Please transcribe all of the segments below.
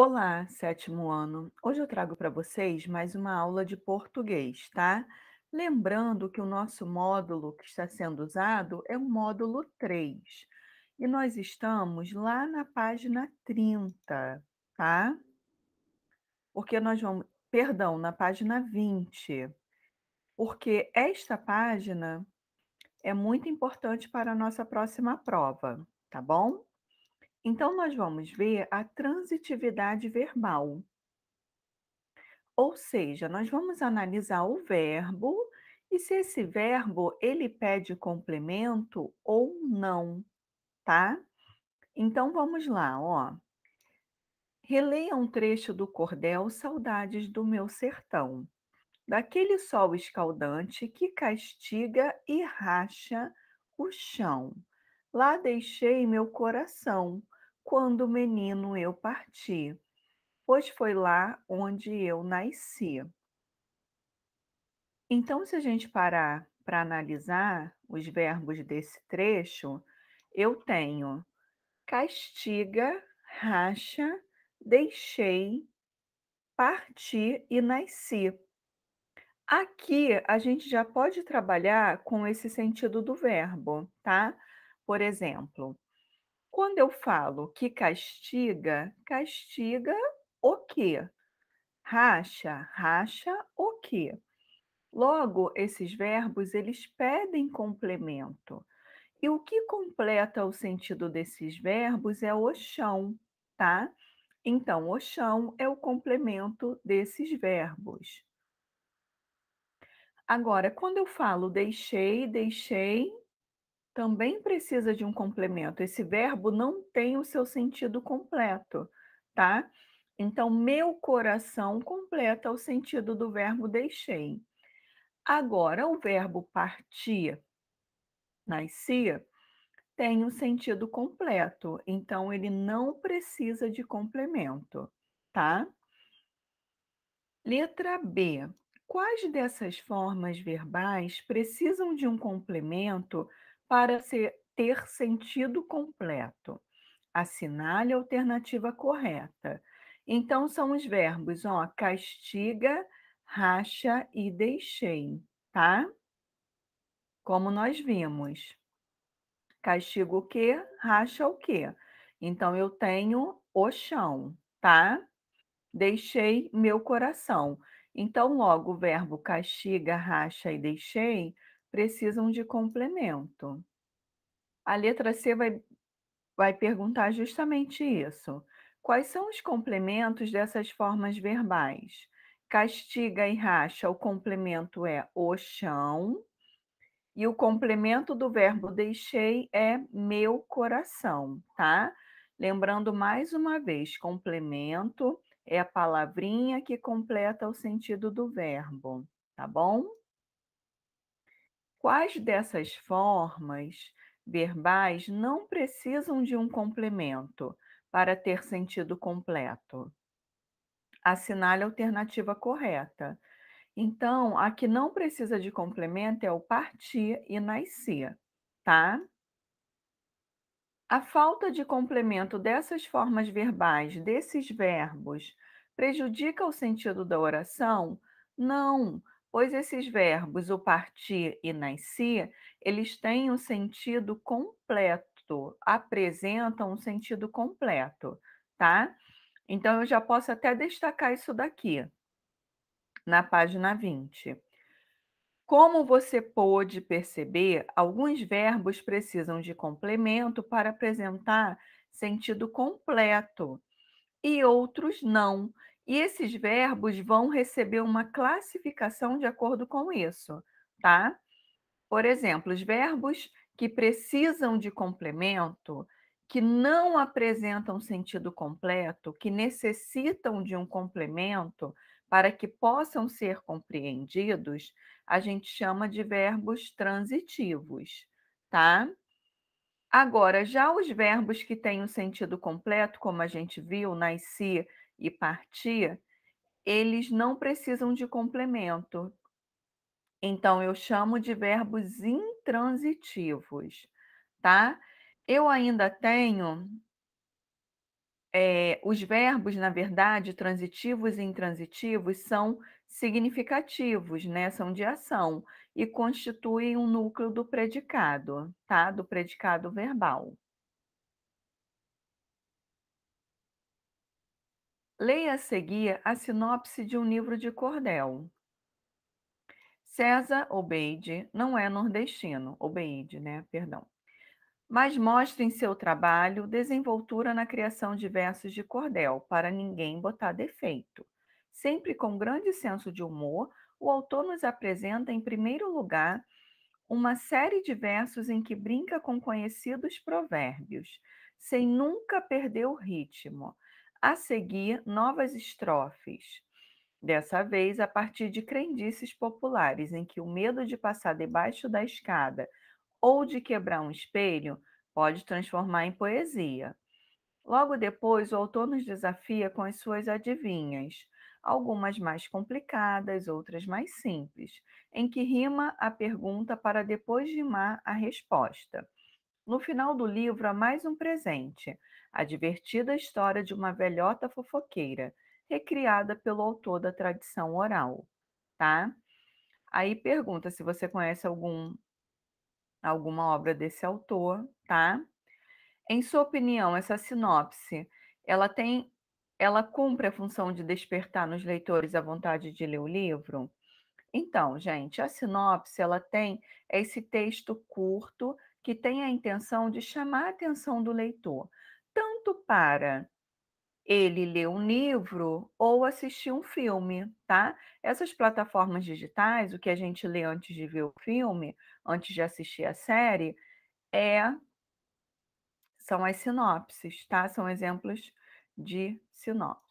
Olá, sétimo ano. Hoje eu trago para vocês mais uma aula de português, tá? Lembrando que o nosso módulo que está sendo usado é o módulo 3. E nós estamos lá na página 30, tá? Porque nós vamos, perdão, na página 20. Porque esta página é muito importante para a nossa próxima prova, tá bom? Então, nós vamos ver a transitividade verbal. Ou seja, nós vamos analisar o verbo e se esse verbo ele pede complemento ou não, tá? Então vamos lá, ó. Releia um trecho do cordel Saudades do meu sertão. Daquele sol escaldante que castiga e racha o chão. Lá deixei meu coração quando menino eu parti, pois foi lá onde eu nasci. Então, se a gente parar para analisar os verbos desse trecho, eu tenho castiga, racha, deixei, parti e nasci. Aqui a gente já pode trabalhar com esse sentido do verbo, tá? Por exemplo, quando eu falo que castiga, castiga o quê? Racha, racha o quê? Logo, esses verbos eles pedem complemento. E o que completa o sentido desses verbos é o chão, tá? Então, o chão é o complemento desses verbos. Agora, quando eu falo deixei, deixei, também precisa de um complemento. Esse verbo não tem o seu sentido completo, tá? Então, meu coração completa o sentido do verbo deixei. Agora, o verbo partia, nascia, tem o um sentido completo. Então, ele não precisa de complemento, tá? Letra B. Quais dessas formas verbais precisam de um complemento para ser, ter sentido completo. Assinale a alternativa correta. Então, são os verbos, ó, castiga, racha e deixei, tá? Como nós vimos. Castiga o quê? Racha o quê? Então, eu tenho o chão, tá? Deixei meu coração. Então, logo, o verbo castiga, racha e deixei precisam de complemento. A letra C vai, vai perguntar justamente isso. Quais são os complementos dessas formas verbais? Castiga e racha, o complemento é o chão, e o complemento do verbo deixei é meu coração, tá? Lembrando mais uma vez, complemento é a palavrinha que completa o sentido do verbo, tá bom? Quais dessas formas verbais não precisam de um complemento para ter sentido completo? Assinale a alternativa correta. Então, a que não precisa de complemento é o partir e nascer, tá? A falta de complemento dessas formas verbais, desses verbos, prejudica o sentido da oração? Não, pois esses verbos, o partir e nascer, eles têm um sentido completo, apresentam um sentido completo, tá? Então, eu já posso até destacar isso daqui, na página 20. Como você pôde perceber, alguns verbos precisam de complemento para apresentar sentido completo e outros não. E esses verbos vão receber uma classificação de acordo com isso, tá? Por exemplo, os verbos que precisam de complemento, que não apresentam sentido completo, que necessitam de um complemento para que possam ser compreendidos, a gente chama de verbos transitivos, tá? Agora, já os verbos que têm o um sentido completo, como a gente viu, nasci, e partir, eles não precisam de complemento. Então, eu chamo de verbos intransitivos, tá? Eu ainda tenho é, os verbos, na verdade, transitivos e intransitivos, são significativos, né? São de ação e constituem um núcleo do predicado, tá? Do predicado verbal. Leia a seguir a sinopse de um livro de cordel. César Obeide não é nordestino, Obeide, né? Perdão. Mas mostra em seu trabalho desenvoltura na criação de versos de cordel, para ninguém botar defeito. Sempre com grande senso de humor, o autor nos apresenta, em primeiro lugar, uma série de versos em que brinca com conhecidos provérbios, sem nunca perder o ritmo. A seguir, novas estrofes. Dessa vez, a partir de crendices populares, em que o medo de passar debaixo da escada ou de quebrar um espelho pode transformar em poesia. Logo depois, o autor nos desafia com as suas adivinhas, algumas mais complicadas, outras mais simples, em que rima a pergunta para depois rimar a resposta. No final do livro há mais um presente, a divertida história de uma velhota fofoqueira, recriada pelo autor da tradição oral, tá? Aí pergunta se você conhece algum alguma obra desse autor, tá? Em sua opinião, essa sinopse, ela tem ela cumpre a função de despertar nos leitores a vontade de ler o livro? Então, gente, a sinopse ela tem esse texto curto que tem a intenção de chamar a atenção do leitor tanto para ele ler um livro ou assistir um filme, tá? Essas plataformas digitais, o que a gente lê antes de ver o filme, antes de assistir a série, é são as sinopses, tá? São exemplos de sinopse.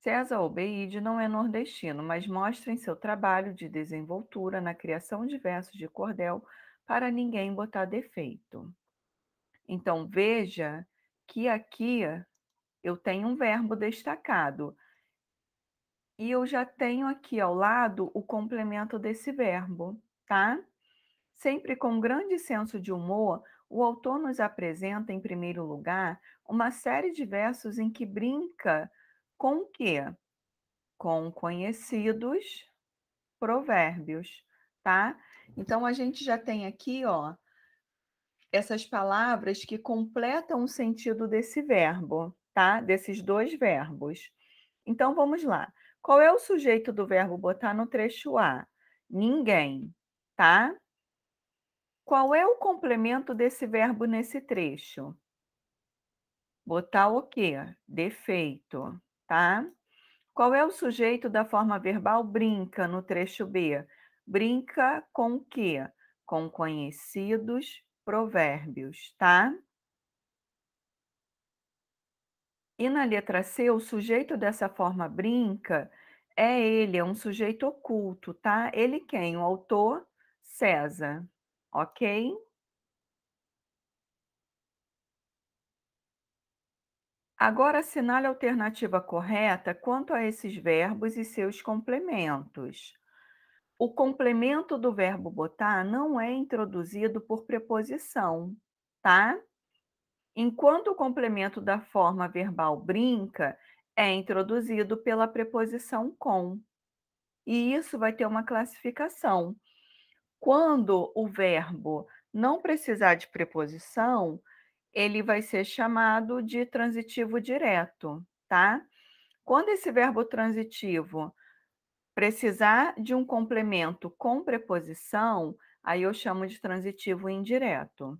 César Obeide não é nordestino, mas mostra em seu trabalho de desenvoltura na criação de versos de cordel para ninguém botar defeito. Então, veja que aqui eu tenho um verbo destacado. E eu já tenho aqui ao lado o complemento desse verbo, tá? Sempre com grande senso de humor, o autor nos apresenta, em primeiro lugar, uma série de versos em que brinca com o quê? Com conhecidos provérbios, tá? Então, a gente já tem aqui, ó, essas palavras que completam o sentido desse verbo, tá? Desses dois verbos. Então vamos lá. Qual é o sujeito do verbo botar no trecho A? Ninguém, tá? Qual é o complemento desse verbo nesse trecho? Botar o quê? Defeito, tá? Qual é o sujeito da forma verbal brinca no trecho B? Brinca com o quê? Com conhecidos Provérbios, tá? E na letra C, o sujeito dessa forma brinca é ele, é um sujeito oculto, tá? Ele quem? O autor César, ok? Agora assinale a alternativa correta quanto a esses verbos e seus complementos o complemento do verbo botar não é introduzido por preposição, tá? Enquanto o complemento da forma verbal brinca é introduzido pela preposição com. E isso vai ter uma classificação. Quando o verbo não precisar de preposição, ele vai ser chamado de transitivo direto, tá? Quando esse verbo transitivo Precisar de um complemento com preposição, aí eu chamo de transitivo indireto.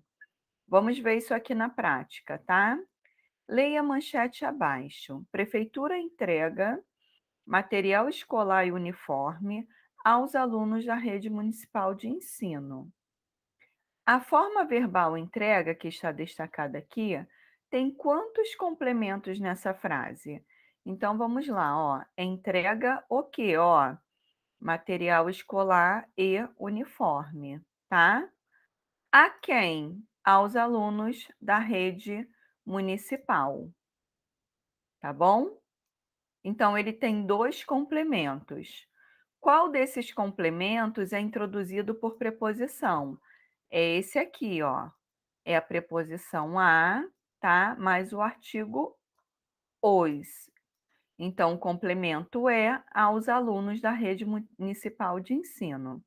Vamos ver isso aqui na prática, tá? Leia a manchete abaixo. Prefeitura entrega material escolar e uniforme aos alunos da rede municipal de ensino. A forma verbal entrega, que está destacada aqui, tem quantos complementos nessa frase? Então vamos lá, ó. Entrega o quê? Ó, material escolar e uniforme, tá? A quem? Aos alunos da rede municipal. Tá bom? Então ele tem dois complementos. Qual desses complementos é introduzido por preposição? É esse aqui, ó. É a preposição a, tá? Mais o artigo os. Então, o complemento é aos alunos da rede municipal de ensino,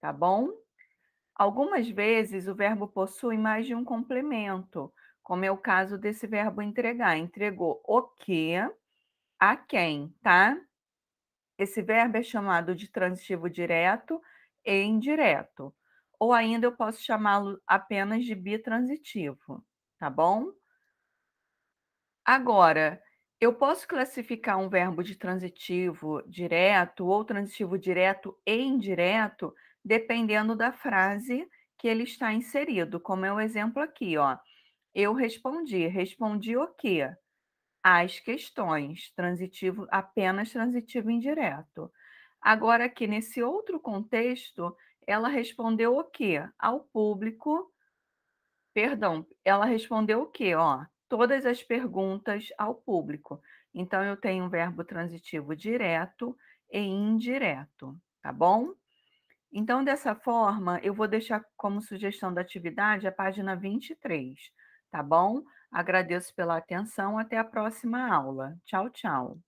tá bom? Algumas vezes o verbo possui mais de um complemento, como é o caso desse verbo entregar. Entregou o que a quem, tá? Esse verbo é chamado de transitivo direto e indireto. Ou ainda eu posso chamá-lo apenas de bitransitivo, tá bom? Agora, eu posso classificar um verbo de transitivo direto ou transitivo direto e indireto, dependendo da frase que ele está inserido, como é o exemplo aqui, ó. Eu respondi, respondi o quê? As questões, transitivo apenas transitivo indireto. Agora aqui nesse outro contexto, ela respondeu o quê? Ao público. Perdão, ela respondeu o quê, ó? todas as perguntas ao público. Então, eu tenho um verbo transitivo direto e indireto, tá bom? Então, dessa forma, eu vou deixar como sugestão da atividade a página 23, tá bom? Agradeço pela atenção, até a próxima aula. Tchau, tchau.